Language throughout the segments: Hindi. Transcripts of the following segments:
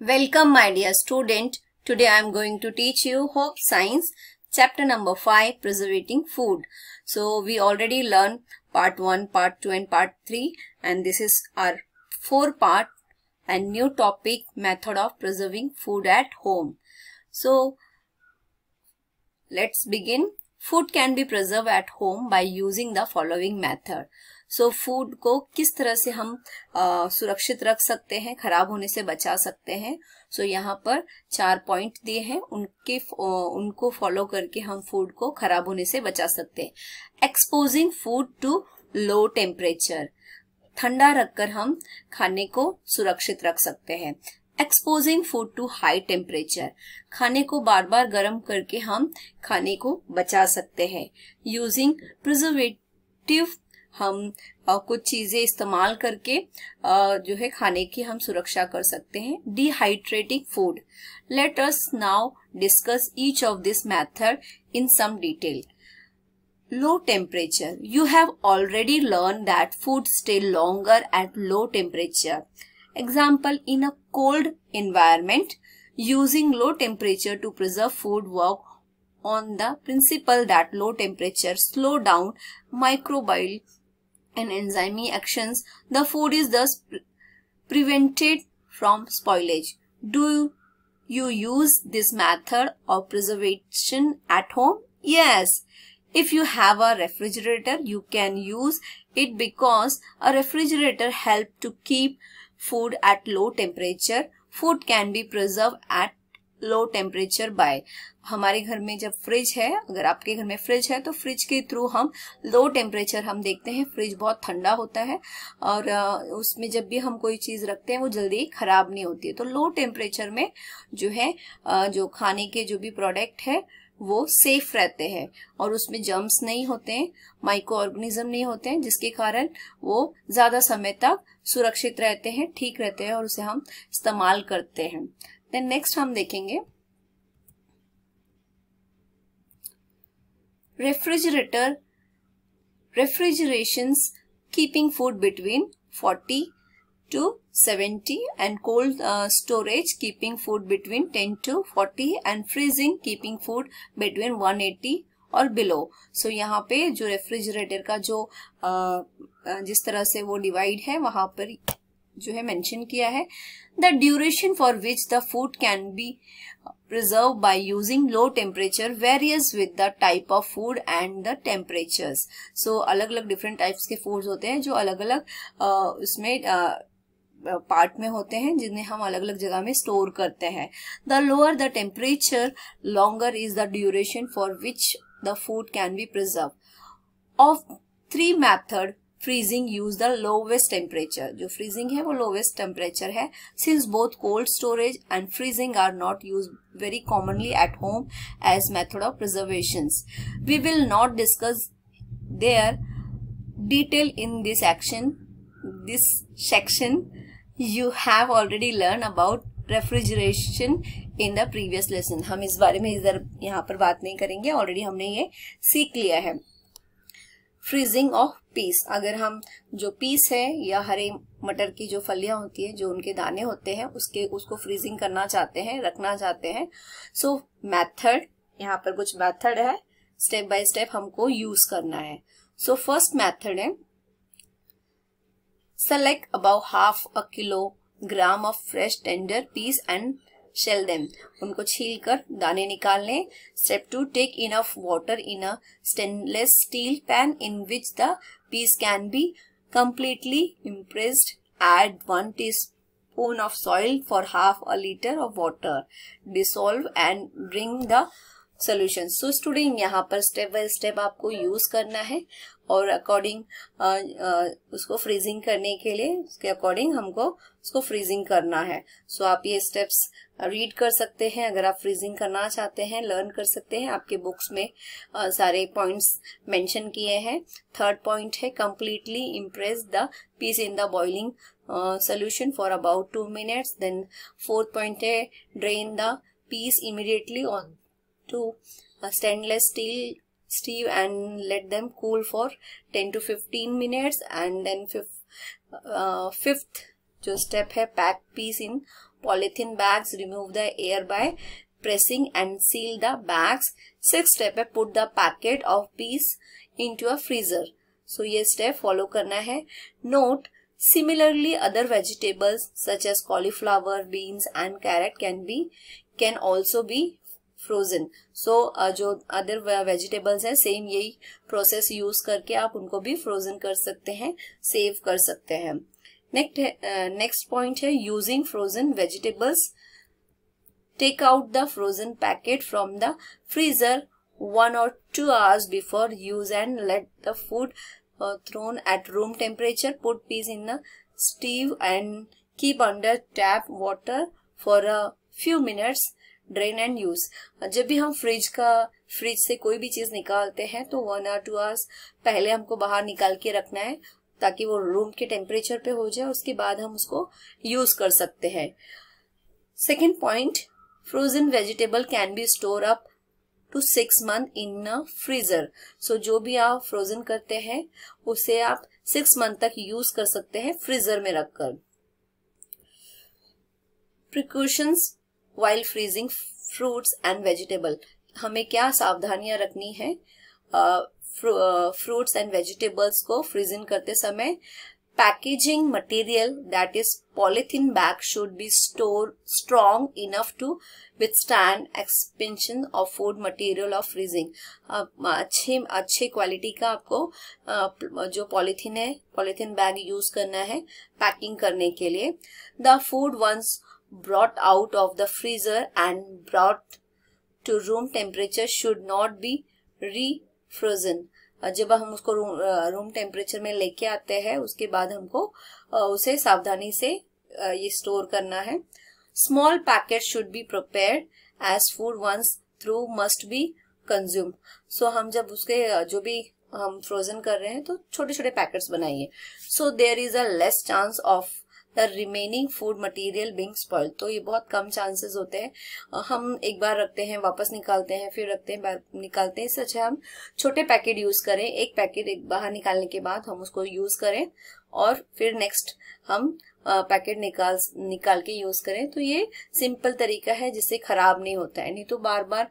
Welcome my dear student. Today I am going to teach you Hope Science chapter number 5 preservating food. So we already learned part 1, part 2 and part 3 and this is our 4 part and new topic method of preserving food at home. So let's begin. Food can be preserved at home by using the following method. So so, food को किस तरह से हम आ, सुरक्षित रख सकते हैं खराब होने से बचा सकते हैं सो so, यहाँ पर चार पॉइंट दिए हैं उनके उनको फॉलो करके हम फूड को खराब होने से बचा सकते हैं exposing food to low temperature ठंडा रखकर हम खाने को सुरक्षित रख सकते हैं exposing food to high temperature खाने को बार बार गर्म करके हम खाने को बचा सकते हैं यूजिंग प्रिजर्वेटिव हम आ, कुछ चीजें इस्तेमाल करके आ, जो है खाने की हम सुरक्षा कर सकते हैं dehydrating food let us now discuss each of this method in some detail low temperature you have already learn that food stay longer at low temperature example in a cold environment using low temperature to preserve food work on the principle that low temperature slow down microbial and enzyme actions. The food is thus pre prevented from spoilage. Do you use this method of preservation at home? Yes. If you have a refrigerator, you can use it because a refrigerator helps to keep food at low temperature. Food can be preserved at low temperature by हमारे घर में जब फ्रिज है अगर आपके घर में फ्रिज है तो फ्रिज के थ्रू हम लो टेम्परेचर हम देखते हैं फ्रिज बहुत ठंडा होता है और उसमें जब भी हम कोई चीज़ रखते हैं वो जल्दी खराब नहीं होती है तो लो टेम्परेचर में जो है जो खाने के जो भी प्रोडक्ट है वो सेफ रहते हैं और उसमें जम्स नहीं होते हैं माइक्रो ऑर्गेनिज्म नहीं होते हैं जिसके कारण वो ज़्यादा समय तक सुरक्षित रहते हैं ठीक रहते हैं और उसे हम इस्तेमाल करते हैं देन नेक्स्ट हम देखेंगे refrigerator refrigeration keeping food between 40 to 70 and cold storage keeping food between ten to forty and freezing keeping food between one eighty और बिलो सो so, यहाँ पे जो रेफ्रिजरेटर का जो आ, uh, uh, जिस तरह से वो डिवाइड है वहां पर जो है मेंशन किया है the duration for which the food can be preserve by using low temperature various with the type of food and the temperatures so अलग अलग डिफरेंट टाइप्स के फूड्स होते हैं जो अलग अलग उसमें पार्ट में होते हैं जिन्हें हम अलग अलग जगह में स्टोर करते हैं the lower the temperature longer is the duration for which the food can be preserve of three method freezing use the lowest temperature जो फ्रीजिंग है वो लोवेस्ट टेम्परेचर है since both cold storage and freezing are not use very commonly at home as method of preservation we will not discuss their detail in this action this section you have already learn about refrigeration in the previous lesson हम इस बारे में इधर यहाँ पर बात नहीं करेंगे ऑलरेडी हमने ये सीख लिया है फ्रीजिंग ऑफ पीस अगर हम जो पीस है या हरे मटर की जो फलियां होती है जो उनके दाने होते हैं उसके उसको फ्रीजिंग करना चाहते हैं रखना चाहते हैं सो मैथड यहाँ पर कुछ मैथड है स्टेप बाय स्टेप हमको यूज करना है so first method is about half a kilogram of fresh tender peas and shell them उनको छील कर दाने निकाल लें step two take enough water in a stainless steel pan in which the Peas can be completely impressed. Add 1 teaspoon of soil for half a liter of water. Dissolve and wring the solution so student यहाँ पर स्टेप बाय स्टेप आपको यूज करना है और अकॉर्डिंग उसको फ्रीजिंग करने के लिए उसके अकॉर्डिंग हमको उसको फ्रीजिंग करना है सो so, आप ये स्टेप्स रीड कर सकते हैं अगर आप फ्रीजिंग करना चाहते हैं लर्न कर सकते हैं आपके बुक्स में आ, सारे पॉइंट्स मेंशन किए हैं थर्ड पॉइंट है completely impress the peas in the boiling solution for about two minutes then fourth point है drain the peas immediately on to stainless steel and let them cool for 10 to 15 minutes and then fifth uh, fifth step hai pack piece in polythene bags remove the air by pressing and seal the bags sixth step hai put the packet of piece into a freezer so yes step follow karna hai note similarly other vegetables such as cauliflower beans and carrot can be can also be frozen so so, uh, जो अदर वेजिटेबल्स है सेम यही प्रोसेस यूज करके आप उनको भी फ्रोजन कर सकते हैं सेव कर सकते हैं नेक्स्ट नेक्स्ट पॉइंट है using frozen vegetables take out the frozen packet from the freezer one और two hours before use and let the food thrown at room temperature put peas in the sieve and keep under tap water for a few minutes drain and use जब भी हम फ्रिज का फ्रिज से कोई भी चीज निकालते हैं तो वन आर टू आवर्स पहले हमको बाहर निकाल के रखना है ताकि वो रूम के टेम्परेचर पे हो जाए उसके बाद हम उसको यूज कर सकते हैं second point frozen vegetable can be store up to six month in freezer so जो भी आप फ्रोजन करते हैं उसे आप सिक्स मंथ तक यूज कर सकते हैं फ्रीजर में रखकर precautions wild freezing fruits and vegetable हमें क्या सावधानियां रखनी है फ्रूट्स एंड वेजिटेबल्स को फ्रीजिंग करते समय packaging material that is polythene bag should be store strong enough to withstand expansion of food material of freezing अच्छे अच्छे क्वालिटी का आपको जो पॉलिथिन है पॉलिथिन बैग यूज करना है पैकिंग करने के लिए the food once brought out of the freezer and brought to room temperature should not be refrozen. Uh, जब हम उसको रूम रूम टेम्परेचर में लेके आते हैं उसके बाद हमको uh, उसे सावधानी से uh, ये स्टोर करना है small packet should be prepare as food once through must be consume so हम जब उसके जो भी हम फ्रोजन कर रहे हैं तो छोटे छोटे पैकेट्स बनाइए so there is a less chance of the remaining food material being spoil तो ये बहुत कम चांसेस होते हैं हम एक बार रखते हैं वापस निकालते हैं फिर रखते हैं निकालते हैं इससे अच्छा हम छोटे पैकेट यूज करें एक पैकेट एक बाहर निकालने के बाद हम उसको यूज करें और फिर नेक्स्ट हम पैकेट निकाल निकाल के यूज करें तो ये सिंपल तरीका है जिससे खराब नहीं होता है नहीं तो बार बार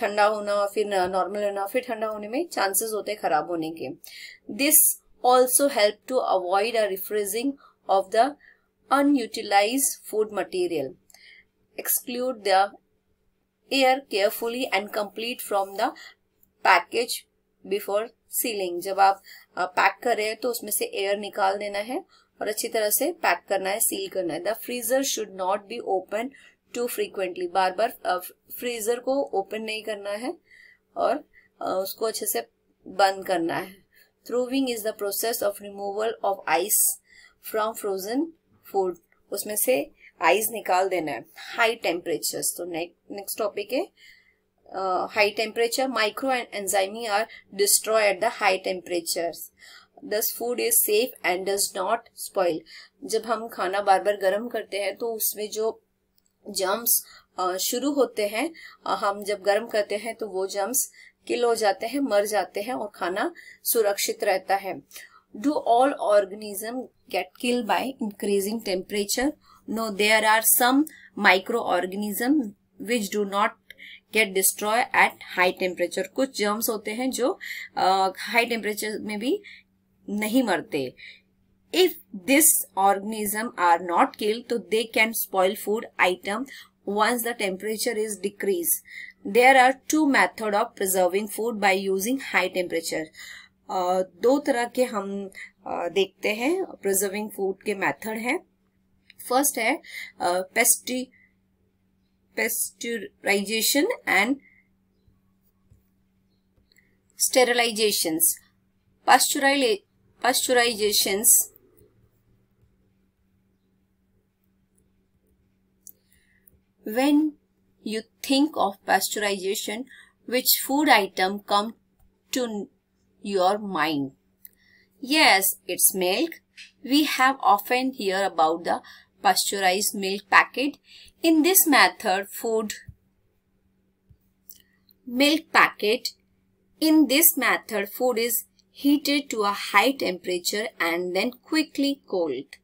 ठंडा होना फिर नॉर्मल होना फिर ठंडा होने में चांसेस होते हैं खराब होने के this also help to avoid a refreezing of the unutilized food material. Exclude the air carefully and complete from the package before sealing. जब आप पैक कर रहे हैं तो उसमें से एयर निकाल देना है और अच्छी तरह से पैक करना है सील करना है the freezer should not be open too frequently बार बार फ्रीजर को ओपन नहीं करना है और उसको अच्छे से बंद करना है thawing is the process of removal of ice from frozen food उसमें से आइस निकाल देना है हाई टेम्परेचर तो नेक्स्ट टॉपिक है high temperature micro enzymes are destroy at the high temperature thus food is safe and does not spoil जब हम खाना बार बार गर्म करते हैं तो उसमें जो जम्स uh, शुरू होते हैं uh, हम जब गर्म करते हैं तो वो जम्स किल हो जाते हैं मर जाते हैं और खाना सुरक्षित रहता है Do all organisms get killed by increasing temperature? No, there are some microorganisms which do not get destroyed at high temperature. कुछ जर्म्स होते हैं जो uh, high temperature में भी नहीं मरते If this organism are not killed, so they can spoil food item once the temperature is decreased there are two method of preserving food by using high temperature दो तरह के हम देखते हैं प्रिजर्विंग फूड के मेथड हैं फर्स्ट है पेस्टी pasteurization and sterilization pasteurization when you think of pasteurization which food item come to your mind. Yes, it's milk. We have often hear about the pasteurized milk packet. In this method, food milk packet. In this method, food is heated to a high temperature and then quickly cooled.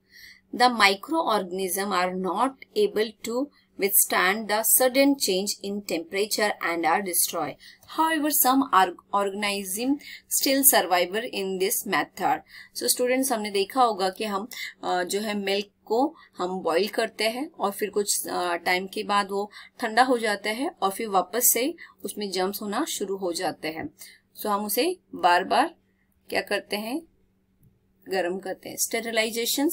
The microorganisms are not able to withstand the sudden change in temperature and are destroyed. However, some organism still survive in this method. So students हमने देखा होगा कि हम जो है milk को हम बॉईल करते हैं और फिर कुछ टाइम के बाद वो ठंडा हो जाता है और फिर वापस से उसमें जम्स होना शुरू हो जाते हैं सो हम उसे बार बार क्या करते हैं गर्म करते हैं sterilization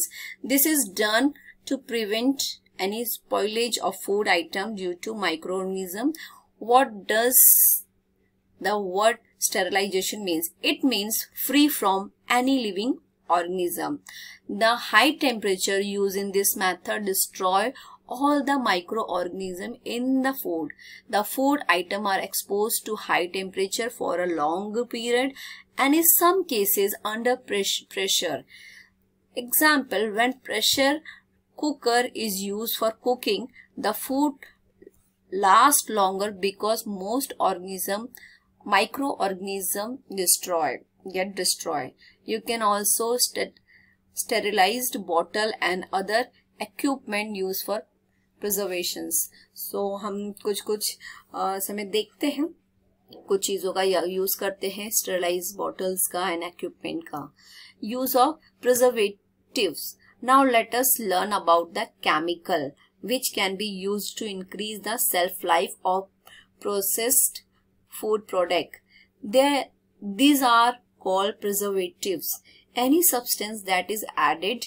this is done to prevent any spoilage of food item due to microorganism. What does the word sterilization means? It means free from any living organism. The high temperature used in this method destroy all the microorganism in the food. The food item are exposed to high temperature for a long period and in some cases under pressure. Example, when pressure cooker is used for cooking, the food last longer because most organism, microorganism destroyed, get destroyed. You can also st sterilized bottle and other equipment used for preservations so, hum kuch kuch uh, samay dekhte hain कुछ चीज़ों का यूज़ करते हैं स्टरलाइज बॉटल्स का एंड इक्विपमेंट का use of preservatives Now let us learn about the chemical which can be used to increase the shelf life of processed food product. They, these are called preservatives. Any substance that is added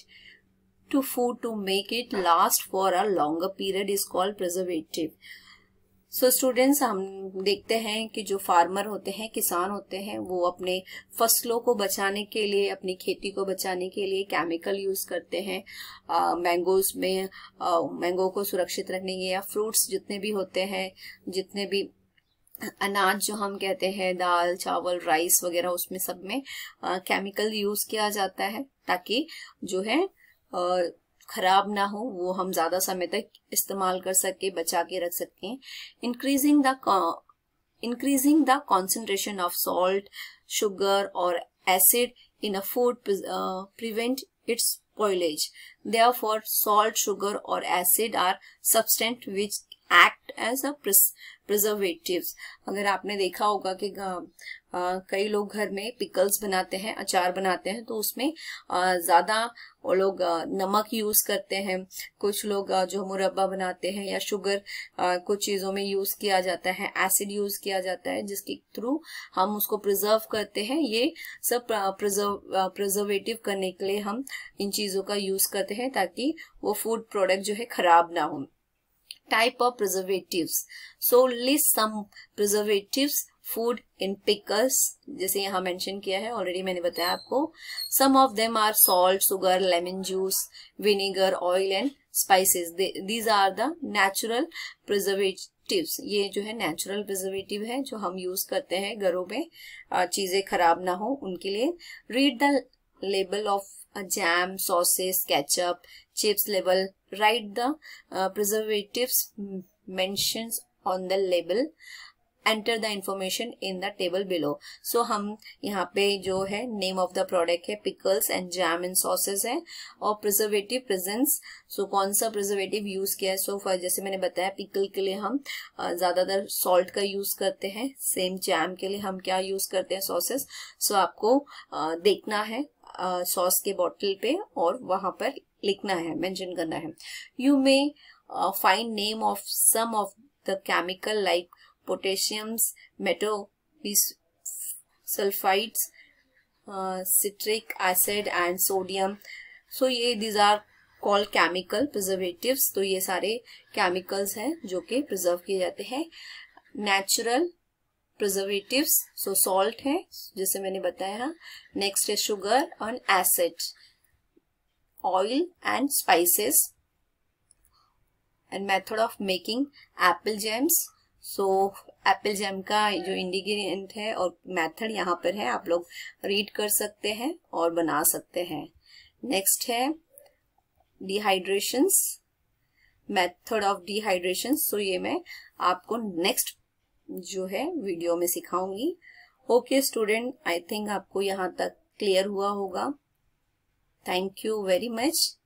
to food to make it last for a longer period is called preservative. So so, students हम देखते हैं कि जो फार्मर होते हैं किसान होते हैं वो अपने फसलों को बचाने के लिए अपनी खेती को बचाने के लिए केमिकल यूज करते हैं मैंगोज में मैंगो को सुरक्षित रखने के या फ्रूट्स जितने भी होते हैं जितने भी अनाज जो हम कहते हैं दाल चावल राइस वगैरह उसमें सब में केमिकल यूज किया जाता है ताकि जो है खराब ना हो वो हम ज्यादा समय तक इस्तेमाल कर सके बचा के रख सकते हैं increasing the increasing the concentration of salt sugar और acid in a food prevent its spoilage they are for salt sugar और acid are substance which act as a preservative अगर आपने देखा होगा कि uh, कई लोग घर में पिकल्स बनाते हैं अचार बनाते हैं तो उसमें ज़्यादा लोग नमक यूज़ करते हैं कुछ लोग जो मुरब्बा बनाते हैं या शुगर कुछ चीज़ों में यूज़ किया जाता है एसिड यूज़ किया जाता है जिसके थ्रू हम उसको प्रिजर्व करते हैं ये सब प्रिजर्व प्रिजर्वेटिव करने के लिए हम इन चीज़ों का यूज़ करते हैं ताकि वो फूड प्रोडक्ट जो है खराब ना हो type of preservative so list some preservatives food in pickles जैसे यहाँ मेंशन किया है ऑलरेडी मैंने बताया आपको some of them are salt sugar lemon juice vinegar oil and spices these are the natural preservatives ये जो है नेचुरल प्रिजर्वेटिव है जो हम यूज करते हैं घरों में चीजें खराब ना हो उनके लिए read the label of jam sauces ketchup chips label write the preservative mentions on the label enter the information in the table below so हम यहाँ पे जो है नेम ऑफ द प्रोडक्ट है pickles and jam and sauces है और प्रिजर्वेटिव प्रेजेंस सो कौन सा प्रिजर्वेटिव यूज किया है सो so, जैसे मैंने बताया पिकल के लिए हम ज्यादातर सॉल्ट का यूज करते हैं सेम जैम के लिए हम क्या यूज करते हैं सॉसेस सो so, आपको देखना है सॉस के बॉटल पे और वहां पर लिखना है मैंशन करना है you may find name of some of the chemical like potassiums meta uh, these citric acid and sodium so ये these are call chemical preservatives तो ये सारे केमिकल्स हैं जो कि प्रिजर्व किए जाते हैं नेचुरल प्रिजर्वेटिव्स सो सॉल्ट है जैसे मैंने बताया नेक्स्ट है शुगर और acid oil and spices and method of making apple jams so apple jam का जो इंडिग्रीडियंट है और मेथड यहाँ पर है आप लोग रीड कर सकते हैं और बना सकते हैं नेक्स्ट है dehydrations method of dehydration so ये मैं आपको नेक्स्ट जो है वीडियो में सिखाऊंगी ओके स्टूडेंट आई थिंक आपको यहाँ तक क्लियर हुआ होगा थैंक यू वेरी मच